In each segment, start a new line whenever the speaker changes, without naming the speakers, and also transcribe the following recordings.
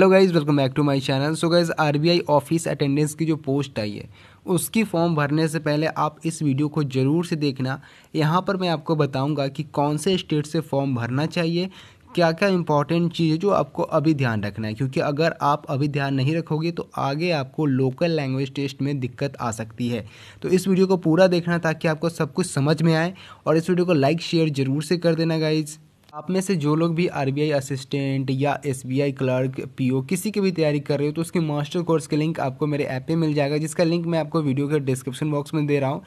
hello guys welcome back to my channel so guys RBI office attendance की जो post आई है उसकी form भरने से पहले आप इस वीडियो को ज़रूर से देखना यहाँ पर मैं आपको बताऊँगा कि कौन से स्टेट से फॉर्म भरना चाहिए क्या क्या इंपॉर्टेंट चीज़ है जो आपको अभी ध्यान रखना है क्योंकि अगर आप अभी ध्यान नहीं रखोगे तो आगे आपको लोकल लैंग्वेज टेस्ट में दिक्कत आ सकती है तो इस वीडियो को पूरा देखना ताकि आपको सब कुछ समझ में आए और इस वीडियो को लाइक शेयर ज़रूर से कर देना गाइज़ आप में से जो लोग भी आरबीआई असिस्टेंट या एसबीआई क्लर्क पीओ किसी की भी तैयारी कर रहे हो तो उसके मास्टर कोर्स के लिंक आपको मेरे ऐप पे मिल जाएगा जिसका लिंक मैं आपको वीडियो के डिस्क्रिप्शन बॉक्स में दे रहा हूँ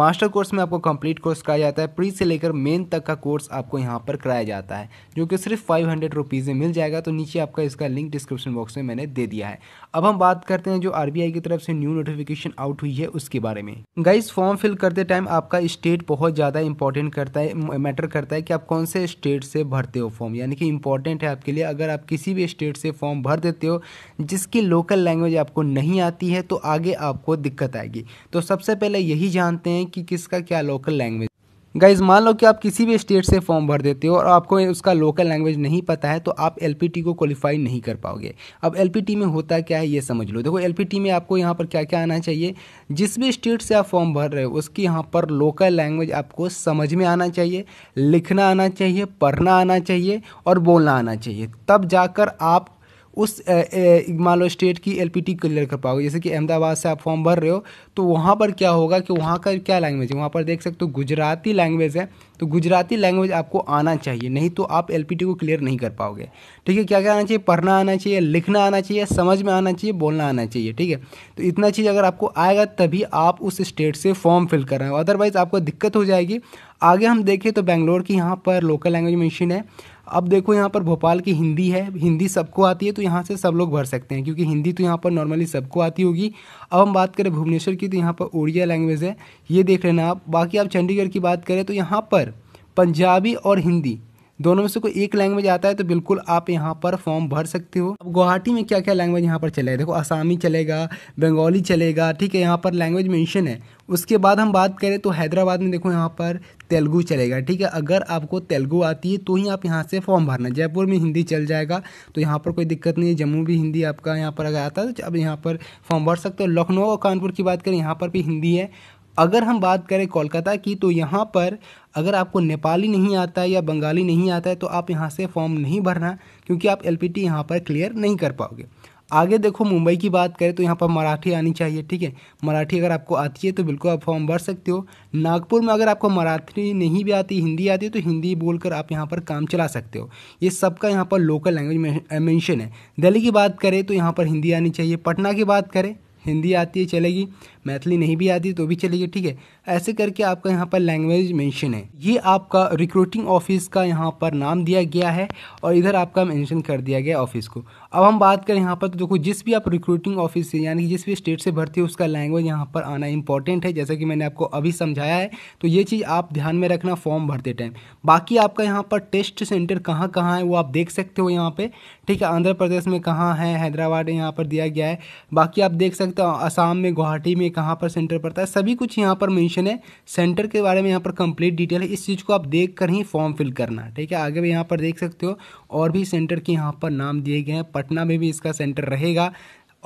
मास्टर कोर्स में आपको कंप्लीट कोर्स कराया जाता है प्री से लेकर मेन तक का कोर्स आपको यहाँ पर कराया जाता है जो कि सिर्फ फाइव हंड्रेड रुपीज़ में मिल जाएगा तो नीचे आपका इसका लिंक डिस्क्रिप्शन बॉक्स में मैंने दे दिया है अब हम बात करते हैं जो आर की तरफ से न्यू नोटिफिकेशन आउट हुई है उसके बारे में गाइस फॉर्म फिल करते टाइम आपका स्टेट बहुत ज़्यादा इंपॉर्टेंट करता है मैटर करता है कि आप कौन से स्टेट स्टेट से भरते हो फॉर्म यानी कि इंपॉर्टेंट है आपके लिए अगर आप किसी भी स्टेट से फॉर्म भर देते हो जिसकी लोकल लैंग्वेज आपको नहीं आती है तो आगे आपको दिक्कत आएगी तो सबसे पहले यही जानते हैं कि किसका क्या लोकल लैंग्वेज गाइज मान लो कि आप किसी भी स्टेट से फॉर्म भर देते हो और आपको उसका लोकल लैंग्वेज नहीं पता है तो आप एल को क्वालिफाई नहीं कर पाओगे अब एल में होता क्या है ये समझ लो देखो एल में आपको यहाँ पर क्या क्या आना चाहिए जिस भी स्टेट से आप फॉर्म भर रहे हो उसकी यहाँ पर लोकल लैंग्वेज आपको समझ में आना चाहिए लिखना आना चाहिए पढ़ना आना चाहिए और बोलना आना चाहिए तब जाकर आप उस मान लो स्टेट की एल पी क्लियर कर पाओगे जैसे कि अहमदाबाद से आप फॉर्म भर रहे हो तो वहाँ पर क्या होगा कि वहाँ का क्या लैंग्वेज है वहाँ पर देख सकते हो गुजराती लैंग्वेज है तो गुजराती लैंग्वेज आपको आना चाहिए नहीं तो आप एल को क्लियर नहीं कर पाओगे ठीक है क्या क्या आना चाहिए पढ़ना आना चाहिए लिखना आना चाहिए समझ में आना चाहिए बोलना आना चाहिए ठीक है तो इतना चीज़ अगर आपको आएगा तभी आप उस स्टेट से फॉर्म फिल कर रहे हो अदरवाइज़ आपको दिक्कत हो जाएगी आगे हम देखें तो बेंगलोर की यहाँ पर लोकल लैंग्वेज मशीन है अब देखो यहाँ पर भोपाल की हिंदी है हिंदी सबको आती है तो यहाँ से सब लोग भर सकते हैं क्योंकि हिंदी तो यहाँ पर नॉर्मली सबको आती होगी अब हम बात करें भुवनेश्वर की तो यहाँ पर उड़िया लैंग्वेज है ये देख लेना आप बाकी आप चंडीगढ़ की बात करें तो यहाँ पर पंजाबी और हिंदी दोनों में से कोई एक लैंग्वेज आता है तो बिल्कुल आप यहाँ पर फॉर्म भर सकते हो अब गुवाहाटी में क्या क्या लैंग्वेज यहाँ पर चलेगा देखो आसामी चलेगा बंगाली चलेगा ठीक है यहाँ पर लैंग्वेज मैंशन है उसके बाद हम बात करें तो हैदराबाद में देखो यहाँ पर तेलुगू चलेगा ठीक है अगर आपको तेलुगु आती है तो ही आप यहाँ से फॉर्म भरना जयपुर में हिंदी चल जाएगा तो यहाँ पर कोई दिक्कत नहीं है जम्मू भी हिंदी आपका यहाँ पर अगर आता है तो अब यहाँ पर फॉर्म भर सकते हो लखनऊ और कानपुर की बात करें यहाँ पर भी हिंदी है अगर हम बात करें कोलकाता की तो यहाँ पर अगर आपको नेपाली नहीं आता है या बंगाली नहीं आता है तो आप यहाँ से फॉर्म नहीं भरना क्योंकि आप एल पी यहाँ पर क्लियर नहीं कर पाओगे आगे देखो मुंबई की बात करें तो यहाँ पर मराठी आनी चाहिए ठीक है मराठी अगर आपको आती है तो बिल्कुल आप फॉर्म भर सकते हो नागपुर में अगर आपको मराठी नहीं भी आती हिंदी आती है तो हिंदी बोलकर आप यहाँ पर काम चला सकते हो ये सबका यहाँ पर लोकल लैंग्वेज मेंशन है दिल्ली की बात करें तो यहाँ पर हिंदी आनी चाहिए पटना की बात करें हिंदी आती है चलेगी मैथिली नहीं भी आती तो भी चलेगी ठीक है ऐसे करके आपका यहाँ पर लैंग्वेज मेंशन है ये आपका रिक्रूटिंग ऑफिस का यहाँ पर नाम दिया गया है और इधर आपका मेंशन कर दिया गया ऑफिस को अब हम बात करें यहाँ पर तो देखो जिस भी आप रिक्रूटिंग ऑफिस से यानी कि जिस भी स्टेट से भर्ती हो उसका लैंग्वेज यहाँ पर आना इंपॉर्टेंट है जैसा कि मैंने आपको अभी समझाया है तो ये चीज़ आप ध्यान में रखना फॉर्म भरते टाइम बाकी आपका यहाँ पर टेस्ट सेंटर कहाँ कहाँ है वो आप देख सकते हो यहाँ पर ठीक है आंध्र प्रदेश में कहाँ है हैदराबाद यहाँ पर दिया गया है बाकी आप देख सकते हो आसाम में गुवाहाटी में कहाँ पर सेंटर पड़ता है सभी कुछ यहाँ पर मेंशन है सेंटर के बारे में यहाँ पर कंप्लीट डिटेल है इस चीज़ को आप देख कर ही फॉर्म फिल करना ठीक है आगे भी यहाँ पर देख सकते हो और भी सेंटर के यहाँ पर नाम दिए गए हैं पटना में भी इसका सेंटर रहेगा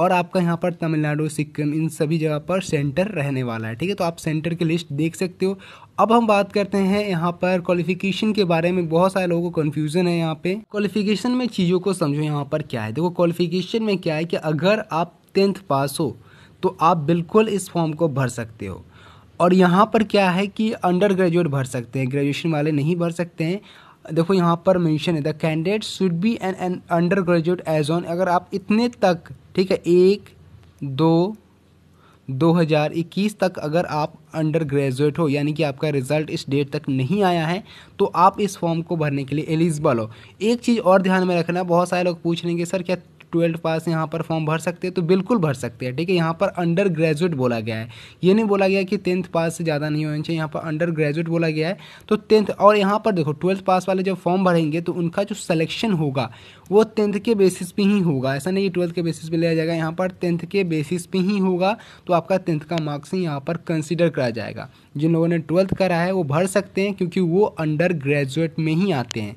और आपका यहाँ पर तमिलनाडु सिक्किम इन सभी जगह पर सेंटर रहने वाला है ठीक है तो आप सेंटर की लिस्ट देख सकते हो अब हम बात करते हैं यहाँ पर क्वालिफिकेशन के बारे में बहुत सारे लोगों को कन्फ्यूजन है यहाँ पे क्वालिफिकेशन में चीज़ों को समझो यहाँ पर क्या है देखो क्वालिफिकेशन में क्या है कि अगर आप टेंथ पास हो तो आप बिल्कुल इस फॉर्म को भर सकते हो और यहाँ पर क्या है कि अंडर ग्रेजुएट भर सकते हैं ग्रेजुएशन वाले नहीं भर सकते हैं देखो यहाँ पर मेंशन है the candidate should be an an undergraduate age on अगर आप इतने तक ठीक है एक दो 2021 तक अगर आप अंडर ग्रेजुएट हो यानी कि आपका रिजल्ट इस डेट तक नहीं आया है तो आप इस फॉर्म को भरने के लिए एलिजिबल हो एक चीज़ और ध्यान में रखना बहुत सारे लोग पूछ लेंगे सर क्या ट्वेल्थ पास यहाँ पर फॉर्म भर सकते हैं तो बिल्कुल भर सकते हैं ठीक है यहाँ पर अंडर ग्रेजुएट बोला गया है ये नहीं बोला गया कि टेंथ पास से ज़्यादा नहीं होना चाहिए यहाँ पर अंडर ग्रेजुएट बोला गया है तो टेंथ और यहाँ पर देखो ट्वेल्थ पास वाले जब फॉर्म भरेंगे तो उनका जो सलेक्शन होगा वो टेंथ के बेसिस पे ही होगा ऐसा नहीं ट्वेल्थ के बेसिस पे लिया जाएगा यहाँ पर टेंथ के बेसिस पे ही होगा तो आपका टेंथ का मार्क्स ही यहाँ पर कंसिडर करा जाएगा जिन लोगों ने ट्वेल्थ करा है वो भर सकते हैं क्योंकि वो अंडर ग्रेजुएट में ही आते हैं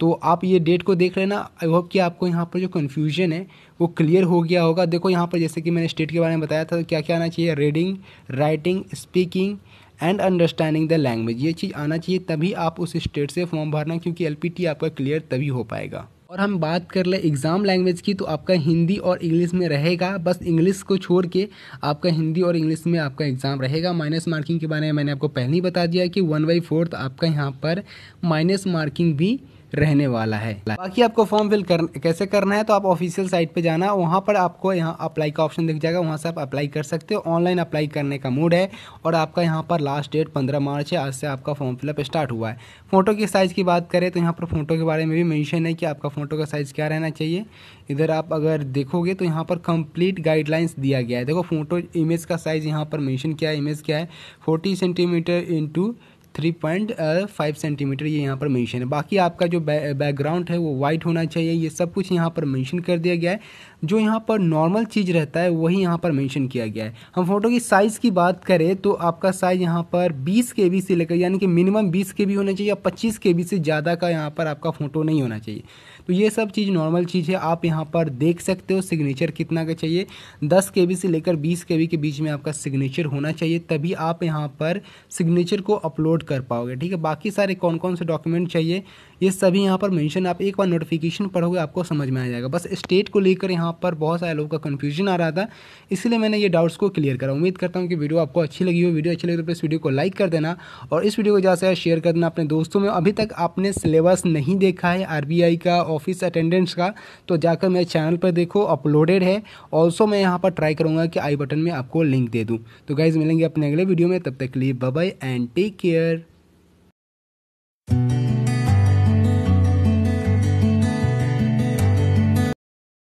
तो आप ये डेट को देख लेना आई होप कि आपको यहाँ पर जो कन्फ्यूजन है वो क्लियर हो गया होगा देखो यहाँ पर जैसे कि मैंने स्टेट के बारे में बताया था तो क्या क्या आना चाहिए reading writing speaking and understanding the language ये चीज़ आना चाहिए तभी आप उस स्टेट से फॉर्म भरना क्योंकि एल आपका क्लियर तभी हो पाएगा और हम बात कर ले एग्ज़ाम लैंग्वेज की तो आपका हिंदी और इंग्लिश में रहेगा बस इंग्लिश को छोड़ के आपका हिंदी और इंग्लिश में आपका एग्ज़ाम रहेगा माइनस मार्किंग के बारे में मैंने आपको पहले ही बता दिया कि वन बाई फोर्थ आपका यहाँ पर माइनस मार्किंग भी रहने वाला है बाकी आपको फॉर्म फिल कर, कैसे करना है तो आप ऑफिशियल साइट पे जाना वहाँ पर आपको यहाँ अप्लाई का ऑप्शन दिख जाएगा वहाँ से आप अप्लाई कर सकते हो ऑनलाइन अप्लाई करने का मूड है और आपका यहाँ पर लास्ट डेट पंद्रह मार्च है आज से आपका फॉर्म फिलअप स्टार्ट हुआ है फ़ोटो की साइज़ की बात करें तो यहाँ पर फ़ोटो के बारे में भी मैंशन है कि आपका फ़ोटो का साइज़ क्या रहना चाहिए इधर आप अगर देखोगे तो यहाँ पर कंप्लीट गाइडलाइंस दिया गया है देखो फ़ोटो इमेज का साइज़ यहाँ पर मेंशन किया है इमेज क्या है forty centimetre into three point five centimetre ये यहाँ पर मेंशन है बाकी आपका जो बैकग्राउंड है वो वाइट होना चाहिए ये सब कुछ यहाँ पर मेंशन कर दिया गया है जो यहाँ पर नॉर्मल चीज़ रहता है वही यहाँ पर मेंशन किया गया है हम फोटो की साइज़ की बात करें तो आपका साइज़ यहाँ पर बीस के बी से लेकर यानी कि मिनिमम बीस के बी होना चाहिए या पच्चीस के बी से ज़्यादा का यहाँ पर आपका फ़ोटो नहीं होना चाहिए तो ये सब चीज़ नॉर्मल चीज़ है आप यहाँ पर देख सकते हो सिग्नेचर कितना का चाहिए दस के बी से लेकर बीस के बी के बीच में आपका सिग्नेचर होना चाहिए तभी आप यहाँ पर सिग्नेचर को अपलोड कर पाओगे ठीक है बाकी सारे कौन कौन से डॉक्यूमेंट चाहिए ये सभी यहाँ पर मेंशन आप एक बार नोटिफिकेशन पढ़ोगे आपको समझ में आ जाएगा बस स्टेट को लेकर यहाँ पर बहुत सारे लोगों का कन्फ्यूजन आ रहा था इसलिए मैंने ये डाउट्स को क्लियर करा उम्मीद करता हूँ कि वीडियो आपको अच्छी लगी हो वीडियो अच्छी लगी तो इस वीडियो को लाइक कर देना और इस वीडियो को ज़्यादा से ज़्यादा शेयर कर देना अपने दोस्तों में अभी तक आपने सिलेबस नहीं देखा है आर का ऑफिस अटेंडेंस का तो जाकर मेरे चैनल पर देखो अपलोडेड है ऑल्सो मैं यहाँ पर ट्राई करूँगा कि आई बटन में आपको लिंक दे दूँ तो गाइज़ मिलेंगे अपने अगले वीडियो में तब तक लिए बाय एंड टेक केयर